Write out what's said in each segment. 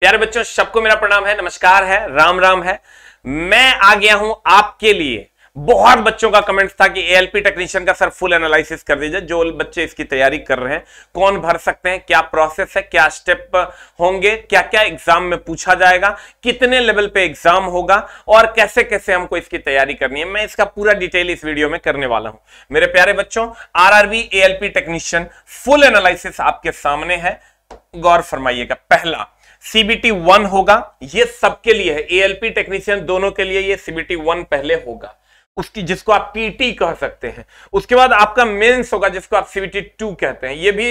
प्यारे बच्चों सबको मेरा प्रणाम है नमस्कार है राम राम है मैं आ गया हूं आपके लिए बहुत बच्चों का कमेंट था कि एएलपी टेक्नीशियन का सर फुल एनालिसिस कर दीजिए जो बच्चे इसकी तैयारी कर रहे हैं कौन भर सकते हैं क्या प्रोसेस है क्या स्टेप होंगे क्या क्या एग्जाम में पूछा जाएगा कितने लेवल पे एग्जाम होगा और कैसे कैसे हमको इसकी तैयारी करनी है मैं इसका पूरा डिटेल इस वीडियो में करने वाला हूं मेरे प्यारे बच्चों R ALP technician full analysis आपके सामने है गौर फरमाइएगा पहला सीबीटी वन होगा ये सबके लिए है एएलपी टेक्नीशियन दोनों के लिए ये सीबीटी वन पहले होगा उसकी जिसको आप पीटी कह सकते हैं उसके बाद आपका मेंस होगा जिसको आप सीबीटी टू कहते हैं ये भी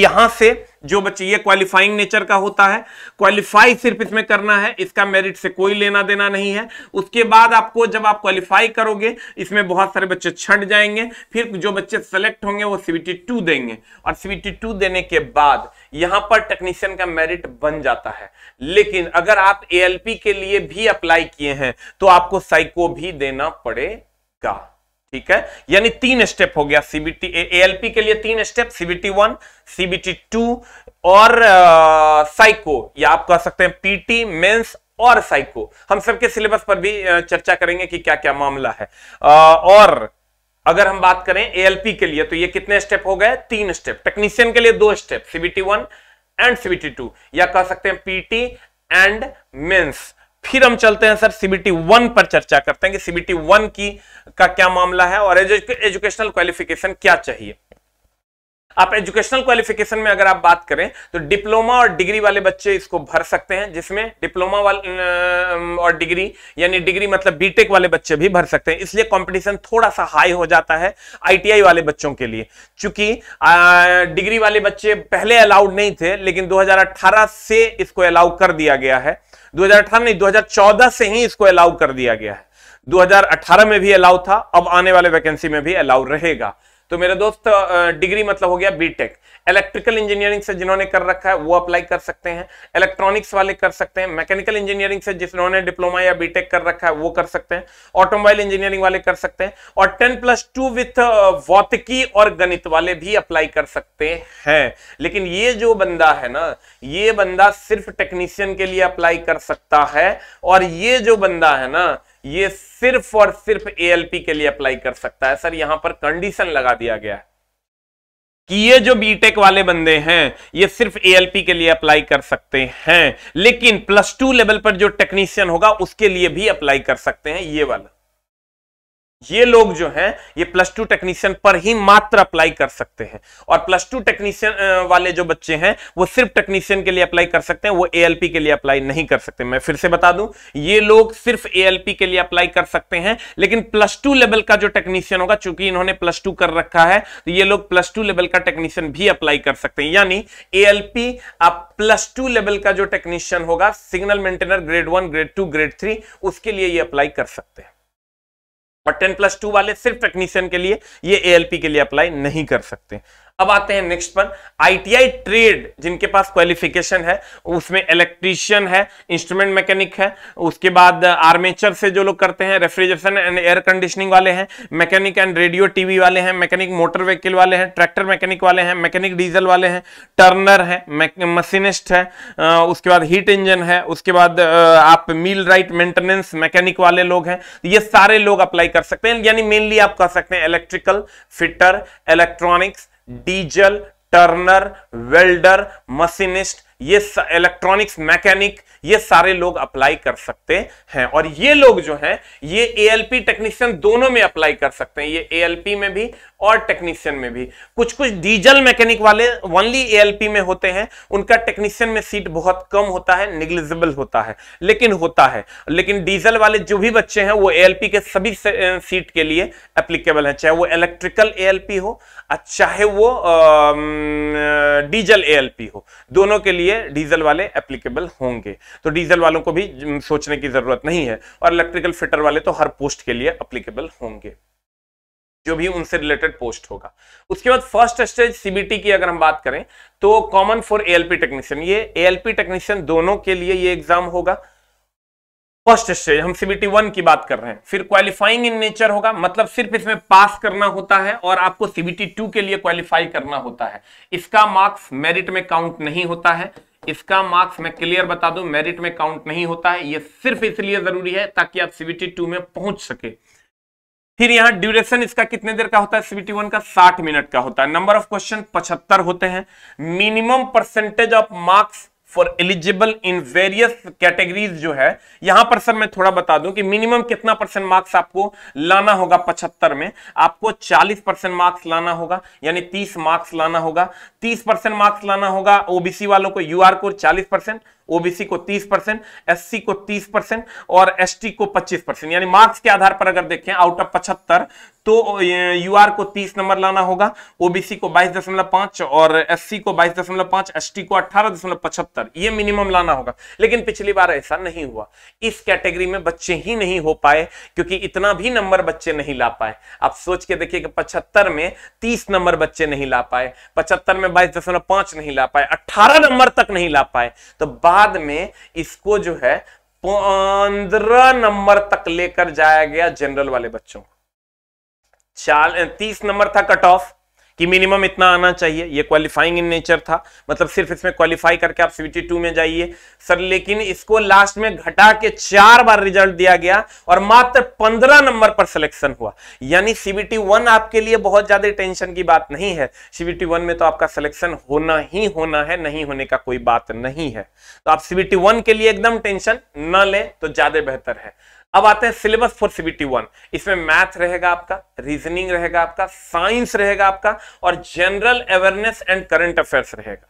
यहां से जो बच्चे ये क्वालिफाइंग नेचर का होता है क्वालिफाई सिर्फ इसमें करना है इसका मेरिट से कोई लेना देना नहीं है उसके बाद आपको जब आप क्वालिफाई करोगे इसमें बहुत सारे बच्चे छट जाएंगे फिर जो बच्चे सेलेक्ट होंगे वो सीबीटी टू देंगे और सीबीटी टू देने के बाद यहां पर टेक्नीशियन का मेरिट बन जाता है लेकिन अगर आप ए के लिए भी अप्लाई किए हैं तो आपको साइको भी देना पड़ेगा ठीक है यानी तीन स्टेप हो गया सीबीटी एएलपी के लिए तीन step CBT one CBT two और आ, साइको या आप कह सकते हैं पीटी मेंस और साइको हम सबके सिलेबस पर भी चर्चा करेंगे कि क्या क्या मामला है आ, और अगर हम बात करें एएलपी के लिए तो ये कितने स्टेप हो गए तीन स्टेप टेक्नीशियन के लिए दो step CBT one and CBT two या कह सकते हैं पीटी एंड मेंस फिर हम चलते हैं सर सीबीटी वन पर चर्चा करते हैं कि सीबीटी वन की का क्या मामला है और एजुकेशनल क्वालिफिकेशन क्या चाहिए आप एजुकेशनल क्वालिफिकेशन में अगर आप बात करें तो डिप्लोमा और डिग्री वाले बच्चे इसको भर सकते हैं जिसमें डिप्लोमा वाले और डिग्री यानी डिग्री मतलब बीटेक वाले बच्चे भी भर सकते हैं इसलिए कंपटीशन थोड़ा सा हाई हो जाता है आईटीआई वाले बच्चों के लिए चूंकि डिग्री वाले बच्चे पहले अलाउड नहीं थे लेकिन दो से इसको अलाउ कर दिया गया है 2018 नहीं 2014 से ही इसको अलाउ कर दिया गया है 2018 में भी अलाउ था अब आने वाले वैकेंसी में भी अलाउ रहेगा तो मेरे दोस्त डिग्री मतलब हो गया बीटेक इलेक्ट्रिकल इंजीनियरिंग से जिन्होंने कर रखा है वो अप्लाई कर सकते हैं इलेक्ट्रॉनिक्स वाले कर सकते हैं मैकेनिकल इंजीनियरिंग से जिन्होंने डिप्लोमा या बीटेक कर रखा है वो कर सकते हैं ऑटोमोबाइल इंजीनियरिंग वाले कर सकते हैं और टेन प्लस टू विथ भौतिकी और गणित वाले भी अप्लाई कर सकते हैं लेकिन ये जो बंदा है ना ये बंदा सिर्फ टेक्नीशियन के लिए अप्लाई कर सकता है और ये जो बंदा है ना ये सिर्फ और सिर्फ ए के लिए अप्लाई कर सकता है सर यहां पर कंडीशन लगा दिया गया है कि ये जो बीटेक वाले बंदे हैं ये सिर्फ ए के लिए अप्लाई कर सकते हैं लेकिन प्लस टू लेवल पर जो टेक्नीशियन होगा उसके लिए भी अप्लाई कर सकते हैं ये वाला ये लोग जो हैं ये प्लस टू टेक्नीशियन पर ही मात्र अप्लाई कर सकते हैं और प्लस टू टेक्नीशियन वाले जो बच्चे हैं वो सिर्फ टेक्नीशियन के लिए अप्लाई कर सकते हैं वो एएलपी के लिए अप्लाई नहीं कर सकते मैं फिर से बता दूं ये लोग सिर्फ एएलपी के लिए अप्लाई कर सकते हैं लेकिन प्लस टू लेवल का जो टेक्नीशियन होगा चूंकि इन्होंने प्लस टू कर रखा है तो ये लोग प्लस टू लेवल का टेक्नीशियन भी अप्लाई कर सकते हैं यानी पी आप प्लस टू लेवल का जो टेक्नीशियन होगा signal maintainer grade one grade two grade three उसके लिए ये अप्लाई कर सकते हैं और टेन प्लस टू वाले सिर्फ टेक्नीशियन के लिए ये एएलपी के लिए अप्लाई नहीं कर सकते अब आते हैं नेक्स्ट पर आईटीआई ट्रेड जिनके पास क्वालिफिकेशन है उसमें इलेक्ट्रीशियन है इंस्ट्रूमेंट मैकेनिक है उसके बाद आर्मेचर से जो लोग करते हैं रेफ्रिजरेशन एंड एयर कंडीशनिंग वाले हैं मैकेनिक एंड रेडियो टीवी वाले हैं मैकेनिक मोटर व्हीकल वाले हैं ट्रैक्टर मैकेनिक वाले हैं मैकेनिक डीजल वाले हैं टर्नर है मशीनिस्ट है उसके बाद हीट इंजन है उसके बाद आप मील राइट मेंटेनेंस मैकेनिक वाले लोग हैं ये सारे लोग अप्लाई कर सकते हैं यानी मेनली आप कर सकते हैं electrical fitter electronics diesel turner welder machinist ये इलेक्ट्रॉनिक्स मैकेनिक ये सारे लोग अप्लाई कर सकते हैं और ये लोग जो हैं ये एएलपी टेक्नीशियन दोनों में अप्लाई कर सकते हैं ये एएलपी में भी और टेक्नीशियन में भी कुछ कुछ डीजल मैकेनिक वाले ओनली एएलपी में होते हैं उनका टेक्नीशियन में सीट बहुत कम होता है निग्लिजिबल होता है लेकिन होता है लेकिन डीजल वाले जो भी बच्चे हैं वो पी के सभी सीट के लिए एप्लीकेबल है चाहे वो इलेक्ट्रिकल पी हो चाहे अच्छा वो डीजल ए हो दोनों के लिए डीजल वाले एप्लीकेबल होंगे तो डीजल वालों को भी सोचने की जरूरत नहीं है और इलेक्ट्रिकल फिटर वाले तो हर पोस्ट के लिए एप्लीकेबल होंगे जो भी उनसे रिलेटेड पोस्ट होगा उसके बाद फर्स्ट स्टेज सीबीटी की अगर हम बात करें तो कॉमन फॉर एएलपी टेक्नीशियन ये एएलपी टेक्नीशियन दोनों के लिए ये एग्जाम होगा फर्स्ट स्टेज हम सीबीटी वन की बात कर रहे हैं फिर क्वालिफाइंग इन नेचर होगा मतलब सिर्फ इसमें पास करना होता है और आपको सीबीटी टू के लिए क्वालिफाई करना होता है इसका मार्क्स मेरिट में काउंट नहीं होता है इसका मार्क्स मैं क्लियर बता दूं मेरिट में काउंट नहीं होता है ये सिर्फ इसलिए जरूरी है ताकि आप सीबीटी टू में पहुंच सके फिर यहां ड्यूरेशन इसका कितने देर का होता है सीबीटी वन का साठ मिनट का होता है नंबर ऑफ क्वेश्चन पचहत्तर होते हैं minimum percentage of marks for eligible in various categories जो है यहां पर सर मैं थोड़ा बता दूं कि मिनिमम कितना परसेंट मार्क्स आपको लाना होगा पचहत्तर में आपको 40 परसेंट मार्क्स लाना होगा यानी 30 मार्क्स लाना होगा 30 परसेंट मार्क्स लाना होगा ओबीसी वालों को यू आर को चालीस परसेंट ओबीसी को 30 परसेंट एस को 30 परसेंट और एस को 25 परसेंट यानी मार्क्स के आधार पर अगर देखें आउट ऑफ पचहत्तर तो यूआर को 30 नंबर लाना होगा ओबीसी को 22.5 और एससी को 22.5 एसटी को 18.75 ये मिनिमम लाना होगा लेकिन पिछली बार ऐसा नहीं हुआ इस कैटेगरी में बच्चे ही नहीं हो पाए क्योंकि इतना भी नंबर बच्चे नहीं ला पाए आप सोच के देखिए कि पचहत्तर में 30 नंबर बच्चे नहीं ला पाए पचहत्तर में 22.5 नहीं ला पाए 18 नंबर तक नहीं ला पाए तो बारह बाद में इसको जो है पंद्रह नंबर तक लेकर जाया गया जनरल वाले बच्चों चाल तीस नंबर था कट ऑफ कि मिनिमम इतना आना चाहिए ये क्वालिफाइंग इन नेचर था मतलब सिर्फ इसमें क्वालिफाई करके आप सीबीटी टू में जाइए सर लेकिन इसको लास्ट में घटा के चार बार रिजल्ट दिया गया और मात्र पंद्रह नंबर पर सिलेक्शन हुआ यानी सीबीटी वन आपके लिए बहुत ज्यादा टेंशन की बात नहीं है सीबीटी वन में तो आपका सिलेक्शन होना ही होना है नहीं होने का कोई बात नहीं है तो आप सीबीटी वन के लिए एकदम टेंशन न ले तो ज्यादा बेहतर है अब आते हैं सिलेबस फॉर सीबीटी वन इसमें मैथ रहेगा आपका रीजनिंग रहेगा आपका साइंस रहेगा आपका और general awareness and current affairs रहेगा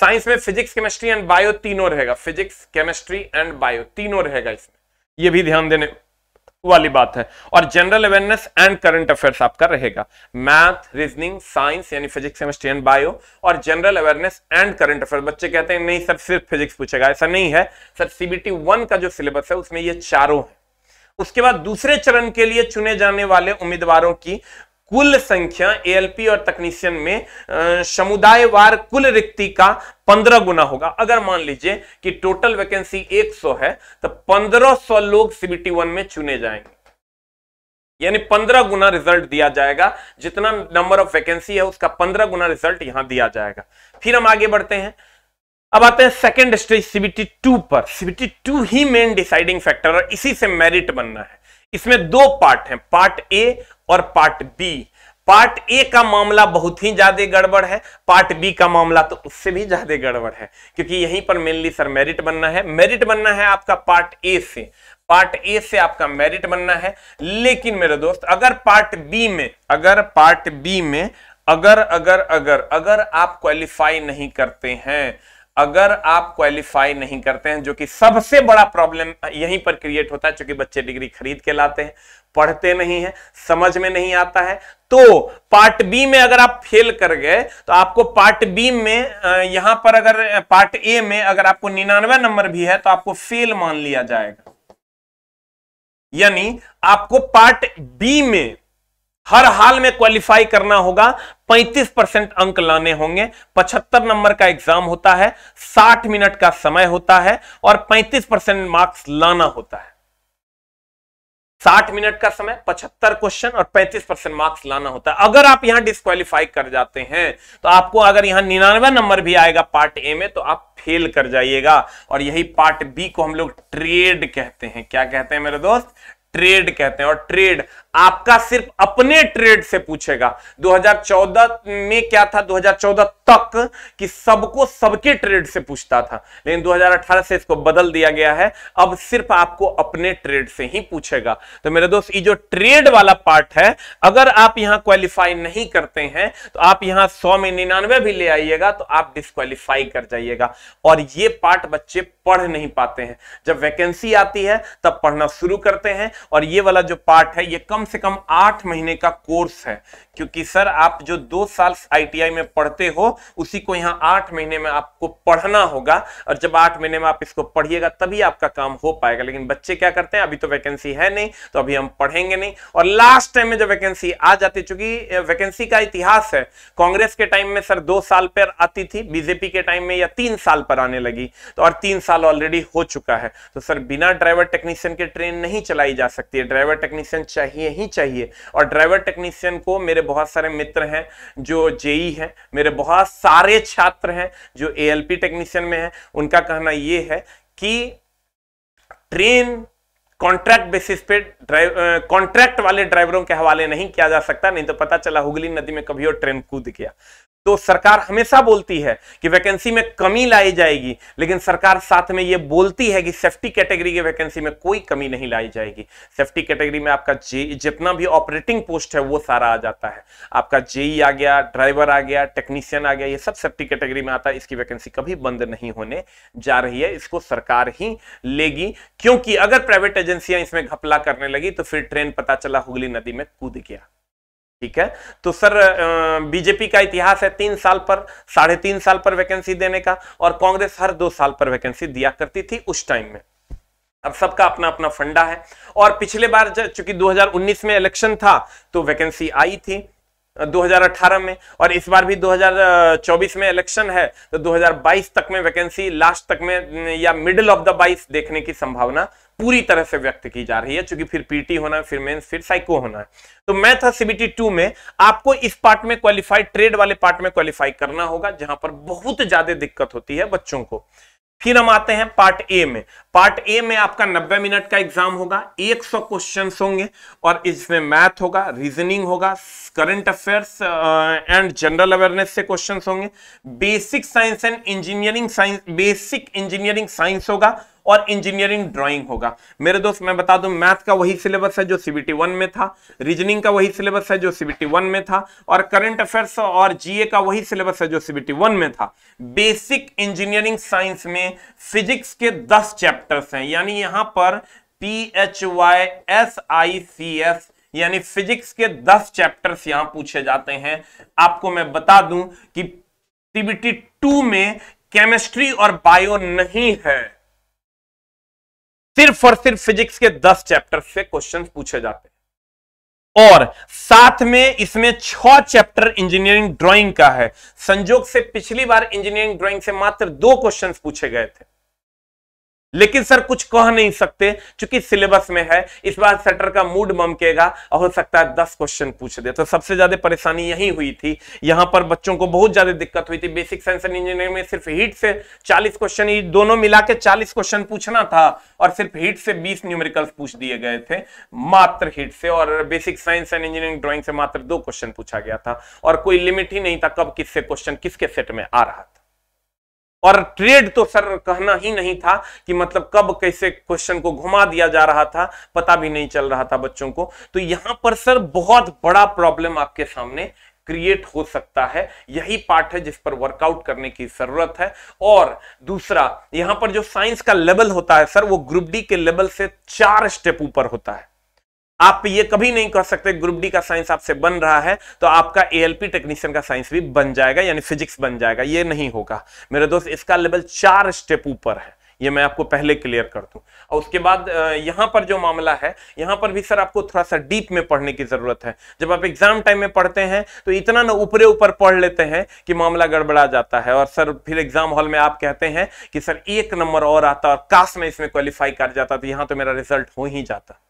साइंस में फिजिक्स केमिस्ट्री एंड बायो तीनों रहेगा फिजिक्स केमिस्ट्री एंड बायो तीनों रहेगा इसमें यह भी ध्यान देने वाली बात है और general awareness and current affairs आपका रहेगा मैथ रीजनिंग साइंस यानी फिजिक्स केमिस्ट्री एंड बायो और general awareness and current affairs बच्चे कहते हैं नहीं सर सिर्फ फिजिक्स पूछेगा ऐसा नहीं है सर सीबीटी वन का जो सिलेबस है उसमें ये चारों है उसके बाद दूसरे चरण के लिए चुने जाने वाले उम्मीदवारों की कुल संख्या एएलपी और तकनीशियन में समुदायवार कुल रिक्ति का पंद्रह गुना होगा अगर मान लीजिए कि टोटल वैकेंसी 100 है तो 1500 लोग सीबीटी वन में चुने जाएंगे यानी 15 गुना रिजल्ट दिया जाएगा जितना नंबर ऑफ वैकेंसी है उसका 15 गुना रिजल्ट यहां दिया जाएगा फिर हम आगे बढ़ते हैं अब आते हैं सेकेंड स्टेज सीबीटी टू पर सीबीटी टू ही मेन डिसाइडिंग फैक्टर और इसी से मेरिट बनना है इसमें दो पार्ट हैं पार्ट ए और पार्ट बी पार्ट ए का मामला बहुत ही ज्यादा गड़बड़ है पार्ट बी का मामला तो उससे भी ज्यादा गड़बड़ है क्योंकि यहीं पर मेनली सर मेरिट बनना है मेरिट बनना है आपका पार्ट ए से पार्ट ए से आपका मेरिट बनना है लेकिन मेरे दोस्त अगर पार्ट बी में अगर पार्ट बी में अगर अगर अगर अगर आप क्वालिफाई नहीं करते हैं अगर आप क्वालिफाई नहीं करते हैं जो कि सबसे बड़ा प्रॉब्लम यहीं पर क्रिएट होता है चूंकि बच्चे डिग्री खरीद के लाते हैं पढ़ते नहीं है समझ में नहीं आता है तो पार्ट बी में अगर आप फेल कर गए तो आपको पार्ट बी में यहां पर अगर पार्ट ए में अगर आपको निन्यानवे नंबर भी है तो आपको फेल मान लिया जाएगा यानी आपको पार्ट बी में हर हाल में क्वालिफाई करना होगा 35 परसेंट अंक लाने होंगे 75 नंबर का एग्जाम होता है 60 मिनट का समय होता है और 35 परसेंट मार्क्स लाना होता है 60 मिनट का समय 75 क्वेश्चन और 35 परसेंट मार्क्स लाना होता है अगर आप यहां डिस्कालीफाई कर जाते हैं तो आपको अगर यहां निन्यानवे नंबर भी आएगा पार्ट ए में तो आप फेल कर जाइएगा और यही पार्ट बी को हम लोग ट्रेड कहते हैं क्या कहते हैं मेरे दोस्त ट्रेड कहते हैं और ट्रेड आपका सिर्फ अपने ट्रेड से पूछेगा 2014 में क्या था 2014 तक कि सबको सबके ट्रेड से पूछता था लेकिन 2018 से इसको बदल दिया गया है अब सिर्फ आपको अपने ट्रेड से ही पूछेगा तो मेरे दोस्त ये जो ट्रेड वाला पार्ट है अगर आप यहां क्वालिफाई नहीं करते हैं तो आप यहां सौ में निन्यानवे भी ले आइएगा तो आप डिस्कालीफाई कर जाइएगा और ये पार्ट बच्चे पढ़ नहीं पाते हैं जब वैकेंसी आती है तब पढ़ना शुरू करते हैं और ये वाला जो पार्ट है ये कम कम से कम आठ महीने का कोर्स है क्योंकि सर आप जो दो साल आईटीआई में पढ़ते हो उसी को यहाँ आठ महीने में आपको पढ़ना होगा और जब आठ महीने में आप इसको पढ़िएगा तभी आपका काम हो पाएगा लेकिन बच्चे क्या करते हैं अभी तो वैकेंसी है नहीं तो अभी हम पढ़ेंगे नहीं और लास्ट टाइम में जब वैकेंसी आ जाती चूंकि वैकेंसी का इतिहास है कांग्रेस के टाइम में सर दो साल पर आती थी बीजेपी के टाइम में या तीन साल पर आने लगी तो और तीन साल ऑलरेडी हो चुका है तो सर बिना ड्राइवर टेक्नीशियन के ट्रेन नहीं चलाई जा सकती है ड्राइवर टेक्नीशियन चाहिए ही चाहिए और ड्राइवर टेक्नीशियन को मेरे बहुत सारे मित्र हैं जो जेई हैं मेरे बहुत सारे छात्र हैं जो एएलपी टेक्नीशियन में हैं उनका कहना ये है कि ट्रेन कॉन्ट्रैक्ट बेसिस पे ड्राइव कॉन्ट्रैक्ट वाले ड्राइवरों के हवाले नहीं किया जा सकता नहीं तो पता चला हुगली नदी में कभी और ट्रेन कूद गया तो सरकार हमेशा बोलती है कि वैकेंसी में कमी लाई जाएगी लेकिन सरकार साथ में यह बोलती है कि सेफ्टी कैटेगरी के वैकेंसी में कोई कमी नहीं लाई जाएगी सेफ्टी कैटेगरी में आपका जे जितना भी ऑपरेटिंग पोस्ट है वो सारा आ जाता है आपका जेई e आ गया ड्राइवर आ गया टेक्नीशियन आ गया ये सब सेफ्टी कैटेगरी में आता है इसकी वैकेंसी कभी बंद नहीं होने जा रही है इसको सरकार ही लेगी क्योंकि अगर प्राइवेट एजेंसियां इसमें घपला करने लगी तो फिर ट्रेन पता चला हुगली नदी में कूद गया ठीक है तो सर बीजेपी का इतिहास है तीन साल पर साढ़े तीन साल पर वैकेंसी देने का और कांग्रेस हर दो साल पर वैकेंसी दिया करती थी उस टाइम में अब सबका अपना अपना फंडा है और पिछले बार चूंकि 2019 में इलेक्शन था तो वैकेंसी आई थी 2018 में और इस बार भी 2024 में इलेक्शन है तो 2022 तक में वैकेंसी लास्ट तक में या मिडिल ऑफ द बाइस देखने की संभावना पूरी तरह से व्यक्त की जा रही है क्योंकि फिर पीटी होना है फिर मेंस फिर साइको होना है तो मैथ और सीबीटी टू में आपको इस पार्ट में क्वालिफाई ट्रेड वाले पार्ट में क्वालिफाई करना होगा जहां पर बहुत ज्यादा दिक्कत होती है बच्चों को फिर हम आते हैं पार्ट ए में पार्ट ए में आपका 90 मिनट का एग्जाम होगा 100 क्वेश्चंस होंगे और इसमें मैथ होगा रीजनिंग होगा current affairs and general awareness से क्वेश्चंस होंगे basic science and engineering science basic engineering science होगा और इंजीनियरिंग ड्राइंग होगा मेरे दोस्त मैं बता दूं मैथ का वही सिलेबस है जो सीबीटी वन में था रीजनिंग का वही सिलेबस है जो सीबीटी वन में था और करंट अफेयर्स और जीए का वही सिलेबस है जो सीबीटी वन में था बेसिक इंजीनियरिंग साइंस में फिजिक्स के दस चैप्टर्स हैं यानी यहां पर P H Y S I C S यानी फिजिक्स के दस चैप्टर्स यहां पूछे जाते हैं आपको मैं बता दूं कि सीबीटी टू में केमिस्ट्री और बायो नहीं है सिर्फ और सिर्फ फिजिक्स के दस चैप्टर से क्वेश्चन पूछे जाते हैं और साथ में इसमें छह चैप्टर इंजीनियरिंग ड्राइंग का है संजोग से पिछली बार इंजीनियरिंग ड्राइंग से मात्र दो क्वेश्चंस पूछे गए थे लेकिन सर कुछ कह नहीं सकते क्योंकि सिलेबस में है इस बार सेटर का मूड ममकेगा और हो सकता है दस क्वेश्चन पूछ दे तो सबसे ज्यादा परेशानी यही हुई थी यहां पर बच्चों को बहुत ज्यादा दिक्कत हुई थी बेसिक साइंस एंड इंजीनियरिंग में सिर्फ हीट से चालीस क्वेश्चन ही दोनों मिला के चालीस क्वेश्चन पूछना था और सिर्फ हीट से बीस न्यूमेरिकल्स पूछ दिए गए थे मात्र हीट से और basic science and engineering drawing से मात्र दो क्वेश्चन पूछा गया था और कोई लिमिट ही नहीं था कब किससे क्वेश्चन किसके सेट में आ रहा था और ट्रेड तो सर कहना ही नहीं था कि मतलब कब कैसे क्वेश्चन को घुमा दिया जा रहा था पता भी नहीं चल रहा था बच्चों को तो यहां पर सर बहुत बड़ा प्रॉब्लम आपके सामने क्रिएट हो सकता है यही पार्ट है जिस पर वर्कआउट करने की जरूरत है और दूसरा यहां पर जो साइंस का लेवल होता है सर वो ग्रुप डी के लेवल से चार स्टेप ऊपर होता है आप ये कभी नहीं कह सकते ग्रुप डी का साइंस आपसे बन रहा है तो आपका एएलपी टेक्नीशियन का साइंस भी बन जाएगा यानी फिजिक्स बन जाएगा ये नहीं होगा मेरे दोस्त इसका लेवल चार स्टेप ऊपर है ये मैं आपको पहले क्लियर कर दूं और उसके बाद यहाँ पर जो मामला है यहां पर भी सर आपको थोड़ा सा डीप में पढ़ने की जरूरत है जब आप एग्जाम टाइम में पढ़ते हैं तो इतना ना ऊपरे ऊपर पढ़ लेते हैं कि मामला गड़बड़ा जाता है और सर फिर एग्जाम हॉल में आप कहते हैं कि सर एक नंबर और आता और काश में इसमें क्वालिफाई कर जाता तो यहाँ तो मेरा रिजल्ट हो ही जाता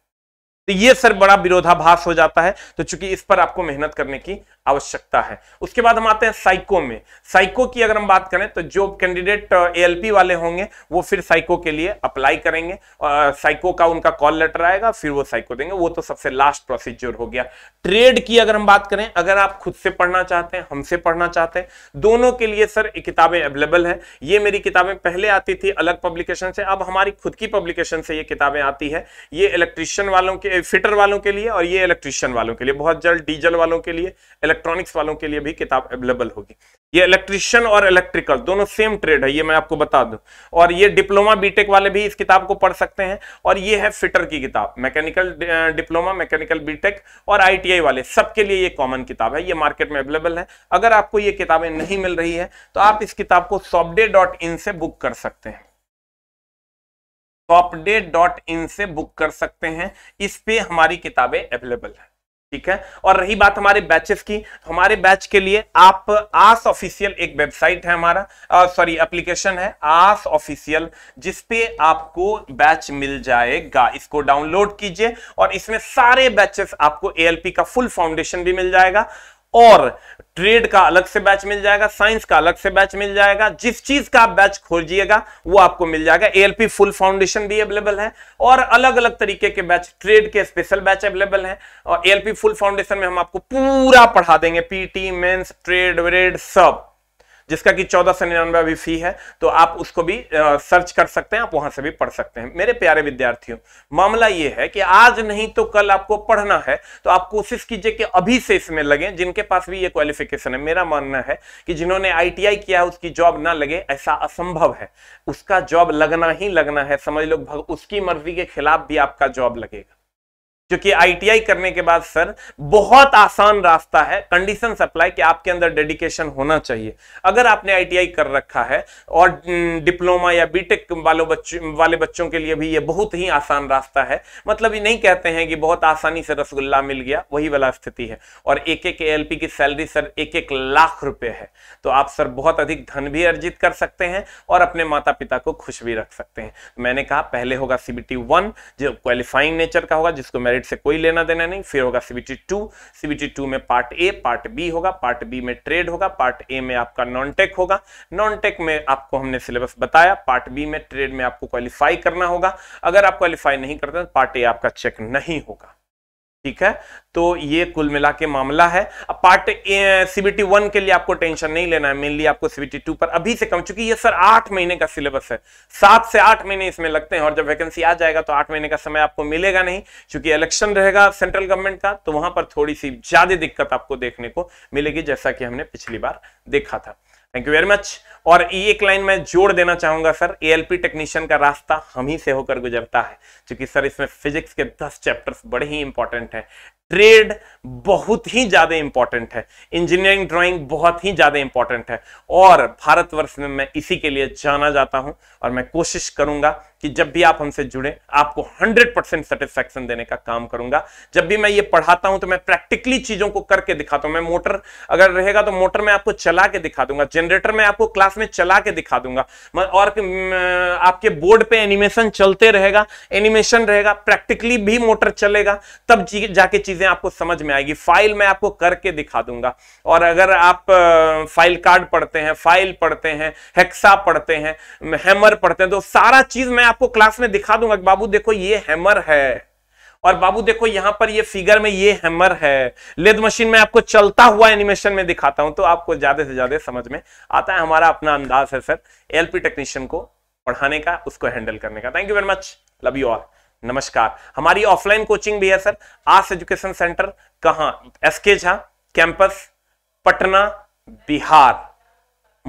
तो ये सर बड़ा विरोधाभास हो जाता है तो चूंकि इस पर आपको मेहनत करने की आवश्यकता है उसके बाद हम आते हैं साइको में साइको की अगर हम बात करें तो जो कैंडिडेट एएलपी वाले होंगे वो फिर साइको के लिए अप्लाई करेंगे साइको का उनका कॉल लेटर आएगा फिर वो साइको देंगे वो तो सबसे लास्ट प्रोसीजर हो गया ट्रेड की अगर हम बात करें अगर आप खुद से पढ़ना चाहते हैं हमसे पढ़ना चाहते हैं दोनों के लिए सर किताबें अवेलेबल है ये मेरी किताबें पहले आती थी अलग पब्लिकेशन से अब हमारी खुद की पब्लिकेशन से ये किताबें आती है ये इलेक्ट्रिशियन वालों के फिटर वालों के लिए और ये इलेक्ट्रिशियन वालों के लिए बहुत जल्द डीजल वालों के लिए इलेक्ट्रॉनिक्स वालों के लिए भी किताब अवेलेबल होगी ये इलेक्ट्रिशियन और इलेक्ट्रिकल दोनों सेम ट्रेड है ये मैं आपको बता दूं और ये डिप्लोमा बीटेक वाले भी इस किताब को पढ़ सकते हैं और ये है फिटर की किताब मैकेनिकल डिप्लोमा मैकेनिकल बीटेक और आईटीआई वाले सबके लिए ये कॉमन किताब है ये मार्केट में अवेलेबल है अगर आपको ये किताबें नहीं मिल रही है तो आप इस किताब को सॉपडे डॉट इन से बुक कर सकते हैं सॉपडे डॉट इन से बुक कर सकते हैं इस पे हमारी किताबें अवेलेबल है ठीक है और रही बात हमारे बैचेस की हमारे बैच के लिए आप आस ऑफिशियल एक वेबसाइट है हमारा सॉरी एप्लीकेशन है आस ऑफिशियल जिसपे आपको बैच मिल जाएगा इसको डाउनलोड कीजिए और इसमें सारे बैचेस आपको एएलपी का फुल फाउंडेशन भी मिल जाएगा और ट्रेड का अलग से बैच मिल जाएगा साइंस का अलग से बैच मिल जाएगा जिस चीज का आप बैच खोजिएगा वो आपको मिल जाएगा एएलपी फुल फाउंडेशन भी अवेलेबल है और अलग अलग तरीके के बैच ट्रेड के स्पेशल बैच अवेलेबल हैं और एएलपी फुल फाउंडेशन में हम आपको पूरा पढ़ा देंगे पीटी मेंस ट्रेड व्रेड सब जिसका कि चौदह सौ निन्यानवे अभी फी है तो आप उसको भी आ, सर्च कर सकते हैं आप वहां से भी पढ़ सकते हैं मेरे प्यारे विद्यार्थियों मामला ये है कि आज नहीं तो कल आपको पढ़ना है तो आप कोशिश कीजिए कि अभी से इसमें लगे जिनके पास भी ये क्वालिफिकेशन है मेरा मानना है कि जिन्होंने आई किया है उसकी जॉब ना लगे ऐसा असंभव है उसका जॉब लगना ही लगना है समझ लो उसकी मर्जी के खिलाफ भी आपका जॉब लगेगा क्योंकि आईटीआई करने के बाद सर बहुत आसान रास्ता है कंडीशन अप्लाई कि आपके अंदर डेडिकेशन होना चाहिए अगर आपने आईटीआई कर रखा है और डिप्लोमा या बीटेक वालों बच्चों वाले बच्चों के लिए भी ये बहुत ही आसान रास्ता है मतलब ये नहीं कहते हैं कि बहुत आसानी से रसगुल्ला मिल गया वही वाला स्थिति है और एक एक एल की सैलरी सर एक एक लाख रुपए है तो आप सर बहुत अधिक धन भी अर्जित कर सकते हैं और अपने माता पिता को खुश भी रख सकते हैं मैंने कहा पहले होगा सीबीटी वन जो क्वालिफाइंग नेचर का होगा जिसको मेरिट साइड से कोई लेना देना नहीं फिर होगा सीबीटी टू सीबीटी टू में पार्ट ए पार्ट बी होगा पार्ट बी में ट्रेड होगा पार्ट ए में आपका नॉन टेक होगा नॉन टेक में आपको हमने सिलेबस बताया पार्ट बी में ट्रेड में आपको क्वालिफाई करना होगा अगर आप क्वालिफाई नहीं करते पार्ट ए आपका चेक नहीं होगा ठीक है तो ये कुल मिला के मामला है अब पार्ट सीबीटी वन के लिए आपको टेंशन नहीं लेना है मेनली आपको सीबीटी टू पर अभी से कम चूंकि ये सर आठ महीने का सिलेबस है सात से आठ महीने इसमें लगते हैं और जब वैकेंसी आ जाएगा तो आठ महीने का समय आपको मिलेगा नहीं क्योंकि इलेक्शन रहेगा सेंट्रल गवर्नमेंट का तो वहां पर थोड़ी सी ज्यादा दिक्कत आपको देखने को मिलेगी जैसा कि हमने पिछली बार देखा था थैंक यू वेरी मच और ये e एक लाइन मैं जोड़ देना चाहूंगा सर एएलपी टेक्नीशियन का रास्ता हम ही से होकर गुजरता है क्योंकि सर इसमें फिजिक्स के दस चैप्टर्स बड़े ही इंपॉर्टेंट है ट्रेड बहुत ही ज़्यादा इंपॉर्टेंट है इंजीनियरिंग ड्राइंग बहुत ही ज़्यादा इंपॉर्टेंट है और भारतवर्ष में मैं इसी के लिए जाना जाता हूं और मैं कोशिश करूंगा कि जब भी आप हमसे जुड़े आपको 100 परसेंट सेटिस्फेक्शन देने का काम करूंगा जब भी मैं ये पढ़ाता हूं तो मैं प्रैक्टिकली चीजों को करके दिखाता हूं मैं मोटर अगर रहेगा तो मोटर में आपको चला के दिखा दूंगा जनरेटर में आपको क्लास में चला के दिखा दूंगा और आपके बोर्ड पे एनिमेशन चलते रहेगा एनिमेशन रहेगा प्रैक्टिकली भी मोटर चलेगा तब जाके चीजें आपको समझ में आएगी फाइल मैं आपको करके दिखा दूंगा और अगर आप फाइल कार्ड पढ़ते हैं फाइल पढ़ते हैं हेक्सा पढ़ते हैं हैमर पढ़ते हैं तो सारा चीज मैं आपको क्लास में दिखा दूंगा कि बाबू देखो ये हैमर है और बाबू देखो यहां पर ये फिगर में ये हैमर है लेद मशीन में आपको चलता हुआ एनिमेशन में दिखाता हूं तो आपको ज्यादा से ज्यादा समझ में आता है हमारा अपना अंदाज है सर एलपी टेक्नीशियन को पढ़ाने का उसको हैंडल करने का thank you very much love you all नमस्कार हमारी ऑफलाइन कोचिंग भी है सर आस एजुकेशन सेंटर कहा S Jha campus Patna Bihar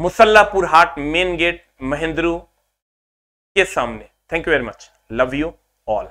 Musallapur Haat main gate Mahendru के सामने Thank you very much. Love you all.